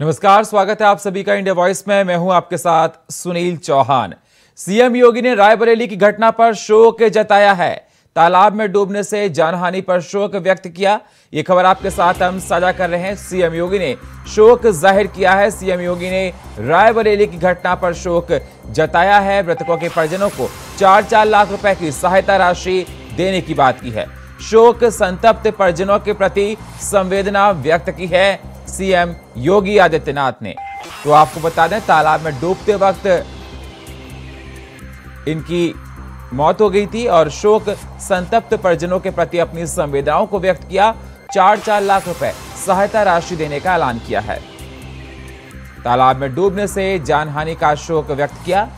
नमस्कार स्वागत है आप सभी का इंडिया वॉइस में मैं हूं आपके साथ सुनील चौहान सीएम योगी ने रायबरेली की घटना पर शोक जताया है तालाब में डूबने से जानहानि पर शोक व्यक्त किया ये खबर आपके साथ हम साझा कर रहे हैं सीएम योगी ने शोक जाहिर किया है सीएम योगी ने रायबरेली की घटना पर शोक जताया है मृतकों के परिजनों को चार चार लाख रुपए की सहायता राशि देने की बात की है शोक संतप्त परिजनों के प्रति संवेदना व्यक्त की है सीएम योगी आदित्यनाथ ने तो आपको बता दें तालाब में डूबते वक्त इनकी मौत हो गई थी और शोक संतप्त परिजनों के प्रति अपनी संवेदनाओं को व्यक्त किया चार चार लाख रुपए सहायता राशि देने का ऐलान किया है तालाब में डूबने से जानहानि का शोक व्यक्त किया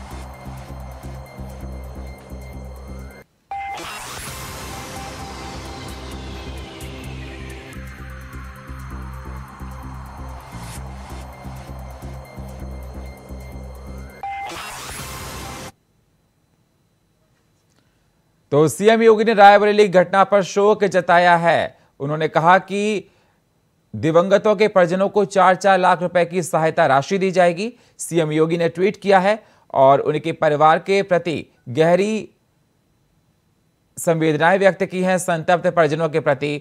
तो सीएम योगी ने रायबरेली घटना पर शोक जताया है उन्होंने कहा कि दिवंगतों के परिजनों को चार चार लाख रुपए की सहायता राशि दी जाएगी सीएम योगी ने ट्वीट किया है और उनके परिवार के प्रति गहरी संवेदनाएं व्यक्त की हैं संतप्त परिजनों के प्रति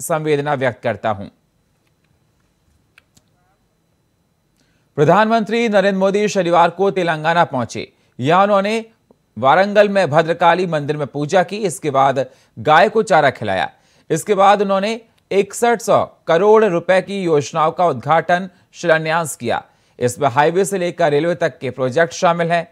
संवेदना व्यक्त करता हूं प्रधानमंत्री नरेंद्र मोदी शनिवार को तेलंगाना पहुंचे यहां उन्होंने वारंगल में भद्रकाली मंदिर में पूजा की इसके बाद गाय को चारा खिलाया इसके बाद उन्होंने इकसठ सौ करोड़ रुपए की योजनाओं का उद्घाटन शिलान्यास किया इसमें हाईवे से लेकर रेलवे तक के प्रोजेक्ट शामिल हैं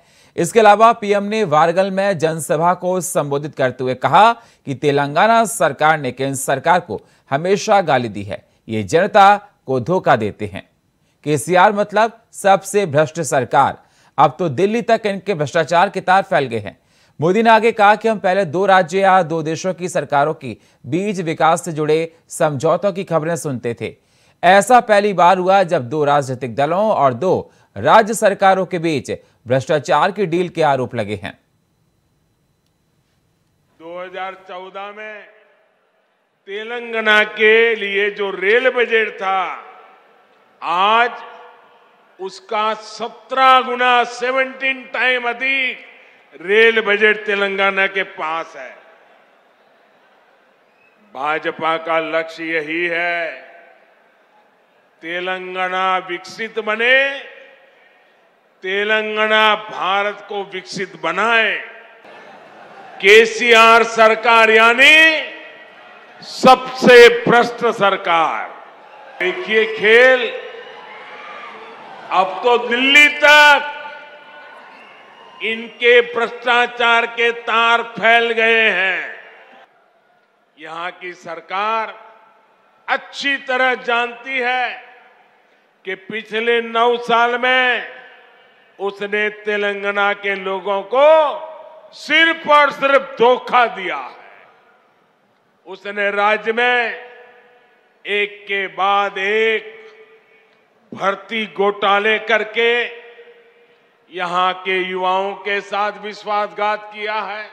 इसके अलावा पीएम ने वारगल में जनसभा को संबोधित करते हुए कहा कि तेलंगाना सरकार ने केंद्र सरकार को हमेशा गाली दी है ये जनता को धोखा देते हैं केसीआर मतलब सबसे भ्रष्ट सरकार अब तो दिल्ली तक इनके भ्रष्टाचार के तार फैल गए हैं मोदी ने आगे कहा कि हम पहले दो राज्य या दो देशों की सरकारों की बीज विकास से जुड़े समझौतों की खबरें सुनते थे ऐसा पहली बार हुआ जब दो राजनीतिक दलों और दो राज्य सरकारों के बीच भ्रष्टाचार की डील के आरोप लगे हैं 2014 में तेलंगाना के लिए जो रेल बजट था आज उसका सत्रह गुना सेवनटीन टाइम अधिक रेल बजट तेलंगाना के पास है भाजपा का लक्ष्य यही है तेलंगाना विकसित बने तेलंगाना भारत को विकसित बनाए केसीआर सरकार यानी सबसे भ्रष्ट सरकार देखिए खेल अब तो दिल्ली तक इनके भ्रष्टाचार के तार फैल गए हैं यहां की सरकार अच्छी तरह जानती है कि पिछले नौ साल में उसने तेलंगाना के लोगों को सिर्फ और सिर्फ धोखा दिया है उसने राज्य में एक के बाद एक भर्ती घोटाले करके यहां के युवाओं के साथ विश्वासघात किया है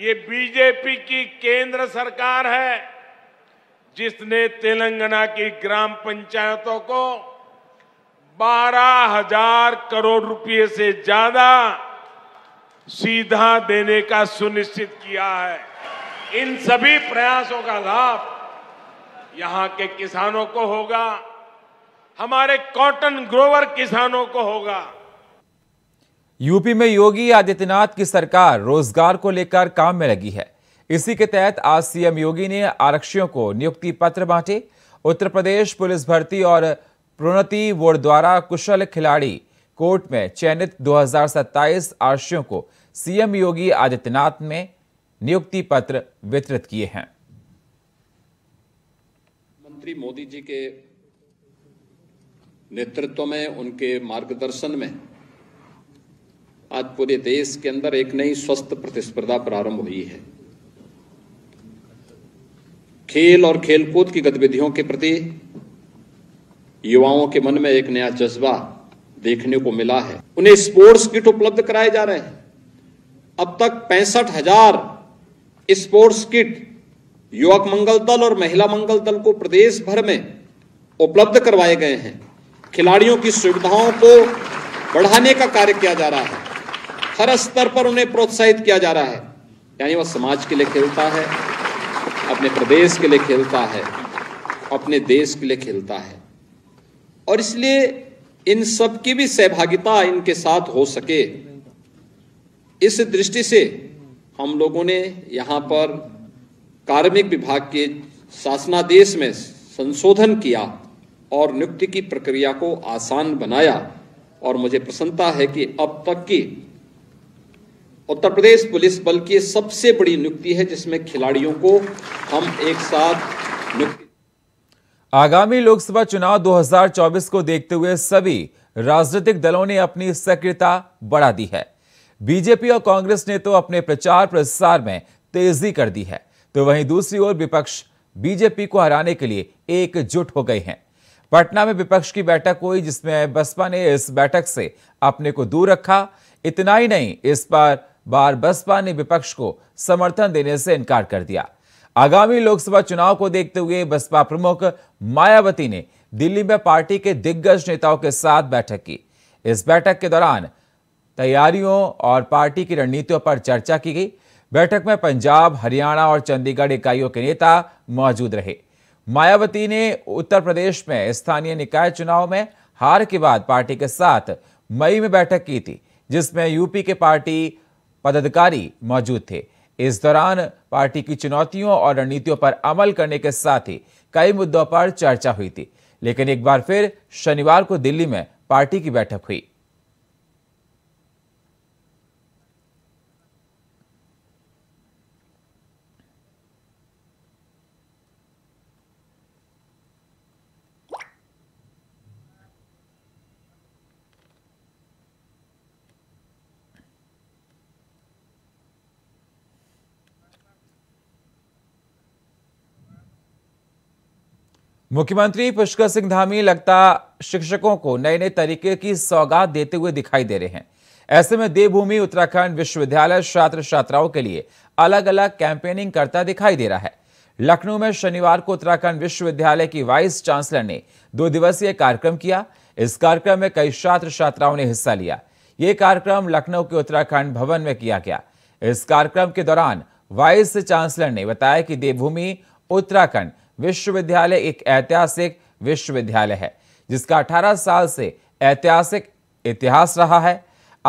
ये बीजेपी की केंद्र सरकार है जिसने तेलंगाना की ग्राम पंचायतों को बारह हजार करोड़ रुपए से ज्यादा सीधा देने का सुनिश्चित किया है इन सभी प्रयासों का लाभ यहां के किसानों को होगा हमारे कॉटन ग्रोवर किसानों को होगा यूपी में योगी आदित्यनाथ की सरकार रोजगार को लेकर काम में लगी है इसी के तहत आज सीएम योगी ने आरक्षियों को नियुक्ति पत्र बांटे उत्तर प्रदेश पुलिस भर्ती और प्रोन्नति बोर्ड द्वारा कुशल खिलाड़ी कोर्ट में चयनित 2027 आरक्षियों को सीएम योगी आदित्यनाथ ने नियुक्ति पत्र वितरित किए हैं मंत्री मोदी जी के नेतृत्व में उनके मार्गदर्शन में आज पूरे देश के अंदर एक नई स्वस्थ प्रतिस्पर्धा प्रारंभ हुई है खेल और खेलकूद की गतिविधियों के प्रति युवाओं के मन में एक नया जज्बा देखने को मिला है उन्हें स्पोर्ट्स किट उपलब्ध कराए जा रहे हैं अब तक पैंसठ हजार स्पोर्ट्स किट युवक मंगल दल और महिला मंगल दल को प्रदेश भर में उपलब्ध करवाए गए हैं खिलाड़ियों की सुविधाओं को बढ़ाने का कार्य किया जा रहा है हर स्तर पर उन्हें प्रोत्साहित किया जा रहा है यानी वह समाज के लिए खेलता है अपने प्रदेश के लिए खेलता है अपने देश के लिए खेलता है और इसलिए इन सब की भी सहभागिता इनके साथ हो सके इस दृष्टि से हम लोगों ने यहाँ पर कार्मिक विभाग के शासनादेश में संशोधन किया और नियुक्ति की प्रक्रिया को आसान बनाया और मुझे प्रसन्नता है कि अब तक की उत्तर प्रदेश पुलिस बल की सबसे बड़ी नियुक्ति है जिसमें खिलाड़ियों को हम एक साथ नियुक्ति आगामी लोकसभा चुनाव 2024 को देखते हुए सभी राजनीतिक दलों ने अपनी सक्रियता बढ़ा दी है बीजेपी और कांग्रेस ने तो अपने प्रचार प्रसार में तेजी कर दी है तो वहीं दूसरी ओर विपक्ष बीजेपी को हराने के लिए एकजुट हो गए हैं पटना में विपक्ष की बैठक हुई जिसमें बसपा ने इस बैठक से अपने को दूर रखा इतना ही नहीं इस पर बार बसपा ने विपक्ष को समर्थन देने से इनकार कर दिया आगामी लोकसभा चुनाव को देखते हुए बसपा प्रमुख मायावती ने दिल्ली में पार्टी के दिग्गज नेताओं के साथ बैठक की इस बैठक के दौरान तैयारियों और पार्टी की रणनीतियों पर चर्चा की गई बैठक में पंजाब हरियाणा और चंडीगढ़ इकाइयों के नेता मौजूद रहे मायावती ने उत्तर प्रदेश में स्थानीय निकाय चुनाव में हार के बाद पार्टी के साथ मई में बैठक की थी जिसमें यूपी के पार्टी पदाधिकारी मौजूद थे इस दौरान पार्टी की चुनौतियों और रणनीतियों पर अमल करने के साथ ही कई मुद्दों पर चर्चा हुई थी लेकिन एक बार फिर शनिवार को दिल्ली में पार्टी की बैठक हुई मुख्यमंत्री पुष्कर सिंह धामी लगता शिक्षकों को नए नए तरीके की सौगात देते हुए दिखाई दे रहे हैं ऐसे में देवभूमि उत्तराखंड विश्वविद्यालय छात्र छात्राओं के लिए अलग अलग कैंपेनिंग करता दिखाई दे रहा है लखनऊ में शनिवार को उत्तराखंड विश्वविद्यालय की वाइस चांसलर ने दो दिवसीय कार्यक्रम किया इस कार्यक्रम में कई छात्र छात्राओं ने हिस्सा लिया ये कार्यक्रम लखनऊ के उत्तराखंड भवन में किया गया इस कार्यक्रम के दौरान वाइस चांसलर ने बताया कि देवभूमि उत्तराखंड विश्वविद्यालय एक ऐतिहासिक विश्वविद्यालय है जिसका 18 साल से ऐतिहासिक इतिहास रहा है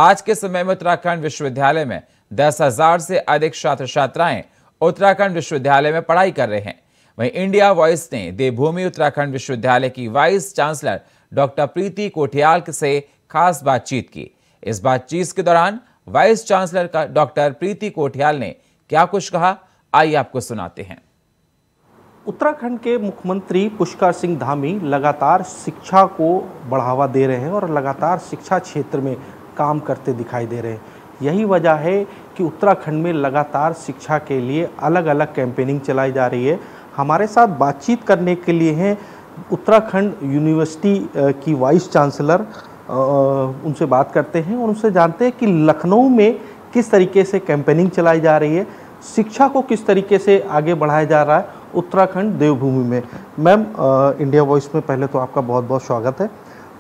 आज के समय में उत्तराखंड विश्वविद्यालय में दस हजार से अधिक छात्र छात्राएं उत्तराखंड विश्वविद्यालय में पढ़ाई कर रहे हैं वहीं इंडिया वॉइस ने देवभूमि उत्तराखंड विश्वविद्यालय की vice chancellor doctor Preeti Kothiyal से खास बातचीत की इस बातचीत के दौरान वाइस चांसलर का डॉक्टर प्रीति कोठियाल ने क्या कुछ कहा आइए आपको सुनाते हैं उत्तराखंड के मुख्यमंत्री पुष्कर सिंह धामी लगातार शिक्षा को बढ़ावा दे रहे हैं और लगातार शिक्षा क्षेत्र में काम करते दिखाई दे रहे हैं यही वजह है कि उत्तराखंड में लगातार शिक्षा के लिए अलग अलग कैंपेनिंग चलाई जा रही है हमारे साथ बातचीत करने के लिए हैं उत्तराखंड यूनिवर्सिटी की वाइस चांसलर उनसे बात करते हैं और उनसे जानते हैं कि लखनऊ में किस तरीके से कैंपेनिंग चलाई जा रही है शिक्षा को किस तरीके से आगे बढ़ाया जा रहा है उत्तराखंड देवभूमि में मैम इंडिया वॉइस में पहले तो आपका बहुत बहुत स्वागत है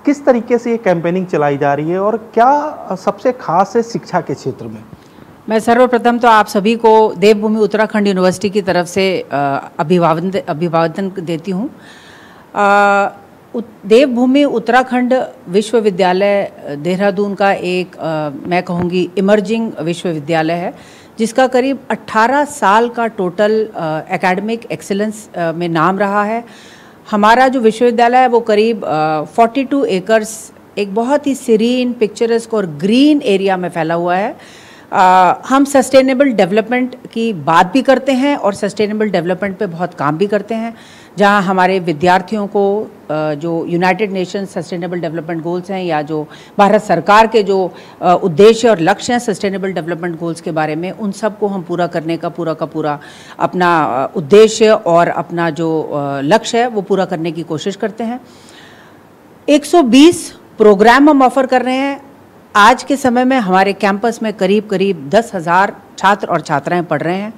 किस तरीके से ये कैंपेनिंग चलाई जा रही है और क्या सबसे खास है शिक्षा के क्षेत्र में मैं सर्वप्रथम तो आप सभी को देवभूमि उत्तराखंड यूनिवर्सिटी की तरफ से अभिवादन अभिवादन देती हूँ देवभूमि उत्तराखंड विश्वविद्यालय देहरादून का एक आ, मैं कहूँगी इमर्जिंग विश्वविद्यालय है जिसका करीब 18 साल का टोटल एकेडमिक एक्सेलेंस में नाम रहा है हमारा जो विश्वविद्यालय है वो करीब फोर्टी टू एकर्स एक बहुत ही सीरीन पिक्चरस्क और ग्रीन एरिया में फैला हुआ है आ, हम सस्टेनेबल डेवलपमेंट की बात भी करते हैं और सस्टेनेबल डेवलपमेंट पे बहुत काम भी करते हैं जहाँ हमारे विद्यार्थियों को जो United Nation sustainable development goals हैं या जो भारत सरकार के जो उद्देश्य और लक्ष्य हैं सस्टेनेबल डेवलपमेंट गोल्स के बारे में उन सब को हम पूरा करने का पूरा का पूरा अपना उद्देश्य और अपना जो लक्ष्य है वो पूरा करने की कोशिश करते हैं 120 प्रोग्राम हम ऑफर कर रहे हैं आज के समय में हमारे कैंपस में करीब करीब दस हज़ार छात्र और छात्राएँ पढ़ रहे हैं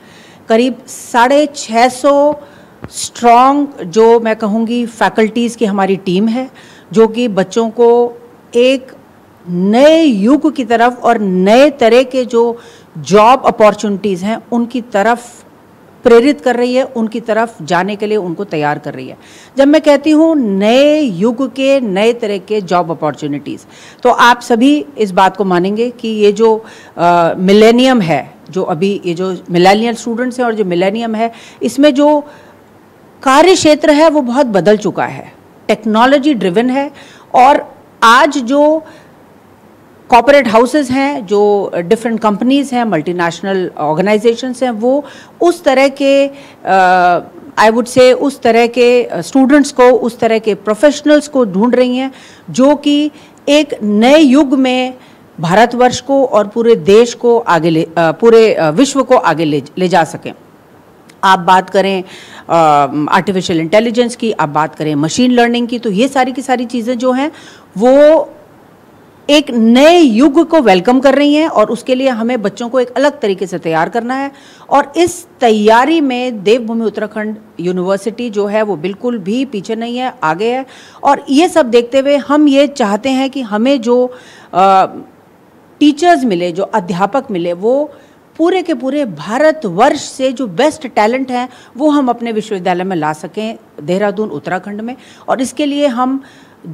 करीब साढ़े छः सौ स्ट्रॉन्ग जो मैं कहूँगी फैकल्टीज़ की हमारी टीम है जो कि बच्चों को एक नए युग की तरफ और नए तरह के जो जॉब अपॉर्चुनिटीज़ हैं उनकी तरफ प्रेरित कर रही है उनकी तरफ जाने के लिए उनको तैयार कर रही है जब मैं कहती हूँ नए युग के नए तरह के जॉब अपॉर्चुनिटीज़ तो आप सभी इस बात को मानेंगे कि ये जो मिलेनियम है जो अभी ये जो मिलेनियल स्टूडेंट्स हैं और जो मिलेनियम है इसमें जो कार्य क्षेत्र है वो बहुत बदल चुका है टेक्नोलॉजी ड्रिवन है और आज जो कॉपोरेट हाउसेज हैं जो डिफरेंट कंपनीज हैं मल्टीनेशनल ऑर्गेनाइजेशंस हैं वो उस तरह के आई वुड से उस तरह के स्टूडेंट्स को उस तरह के प्रोफेशनल्स को ढूंढ रही हैं जो कि एक नए युग में भारतवर्ष को और पूरे देश को आगे ले uh, पूरे uh, विश्व को आगे ले, ले जा सकें आप बात करें आर्टिफिशियल इंटेलिजेंस की आप बात करें मशीन लर्निंग की तो ये सारी की सारी चीज़ें जो हैं वो एक नए युग को वेलकम कर रही हैं और उसके लिए हमें बच्चों को एक अलग तरीके से तैयार करना है और इस तैयारी में देवभूमि उत्तराखंड यूनिवर्सिटी जो है वो बिल्कुल भी पीछे नहीं है आगे है और ये सब देखते हुए हम ये चाहते हैं कि हमें जो आ, टीचर्स मिले जो अध्यापक मिले वो पूरे के पूरे भारत वर्ष से जो बेस्ट टैलेंट हैं वो हम अपने विश्वविद्यालय में ला सकें देहरादून उत्तराखंड में और इसके लिए हम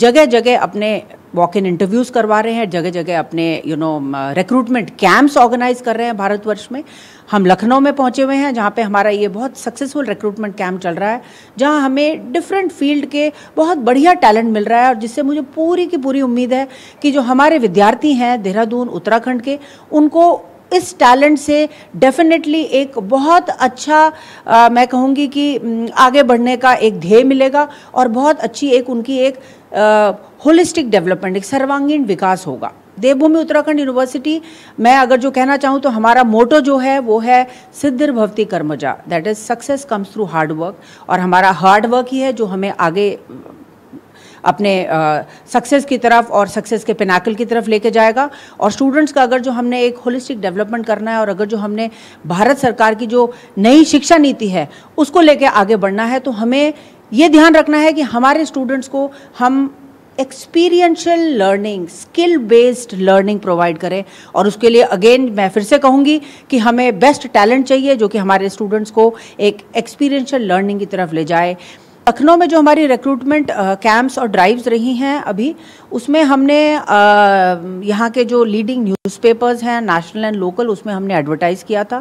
जगह जगह अपने वॉक इन इंटरव्यूज़ करवा रहे हैं जगह जगह अपने you know recruitment camps organise कर रहे हैं भारतवर्ष में हम लखनऊ में पहुंचे हुए हैं जहाँ पे हमारा ये बहुत सक्सेसफुल रिक्रूटमेंट कैंप चल रहा है जहाँ हमें डिफरेंट फील्ड के बहुत बढ़िया टैलेंट मिल रहा है और जिससे मुझे पूरी की पूरी उम्मीद है कि जो हमारे विद्यार्थी हैं देहरादून उत्तराखंड के उनको इस टैलेंट से डेफिनेटली एक बहुत अच्छा आ, मैं कहूँगी कि आगे बढ़ने का एक ध्येय मिलेगा और बहुत अच्छी एक उनकी एक होलिस्टिक डेवलपमेंट एक सर्वांगीण विकास होगा देवभूमि उत्तराखंड यूनिवर्सिटी मैं अगर जो कहना चाहूँ तो हमारा मोटो जो है वो है सिद्धिर भवती कर्मजा that is success comes through hard work और हमारा हार्डवर्क ही है जो हमें आगे अपने सक्सेस की तरफ और सक्सेस के पिनाकल की तरफ लेके जाएगा और स्टूडेंट्स का अगर जो हमने एक होलिस्टिक डेवलपमेंट करना है और अगर जो हमने भारत सरकार की जो नई शिक्षा नीति है उसको लेके आगे बढ़ना है तो हमें ये ध्यान रखना है कि हमारे स्टूडेंट्स को हम experiential learning skill based learning provide करें और उसके लिए अगेन मैं फिर से कहूँगी कि हमें बेस्ट टैलेंट चाहिए जो कि हमारे स्टूडेंट्स को एक एक्सपीरियंशियल लर्निंग की तरफ ले जाए लखनऊ में जो हमारी रिक्रूटमेंट कैंप्स uh, और ड्राइव्स रही हैं अभी उसमें हमने यहाँ के जो लीडिंग न्यूज़पेपर्स हैं नेशनल एंड लोकल उसमें हमने एडवर्टाइज़ किया था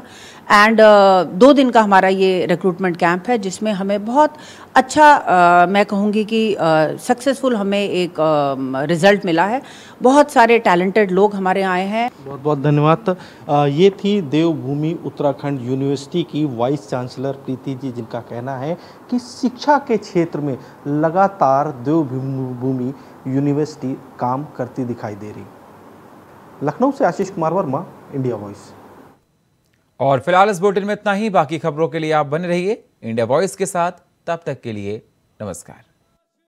एंड दो दिन का हमारा ये रिक्रूटमेंट कैंप है जिसमें हमें बहुत अच्छा मैं कहूँगी कि सक्सेसफुल हमें एक रिज़ल्ट मिला है बहुत सारे टैलेंटेड लोग हमारे आए हैं बहुत बहुत धन्यवाद ये थी देवभूमि उत्तराखंड यूनिवर्सिटी की वाइस चांसलर प्रीति जी जिनका कहना है कि शिक्षा के क्षेत्र में लगातार देवभूमि यूनिवर्सिटी काम करती दिखाई दे रही लखनऊ से आशीष कुमार वर्मा इंडिया वॉइस और फिलहाल इस बुलेटिन में इतना ही बाकी खबरों के लिए आप बने रहिए इंडिया वॉइस के साथ तब तक के लिए नमस्कार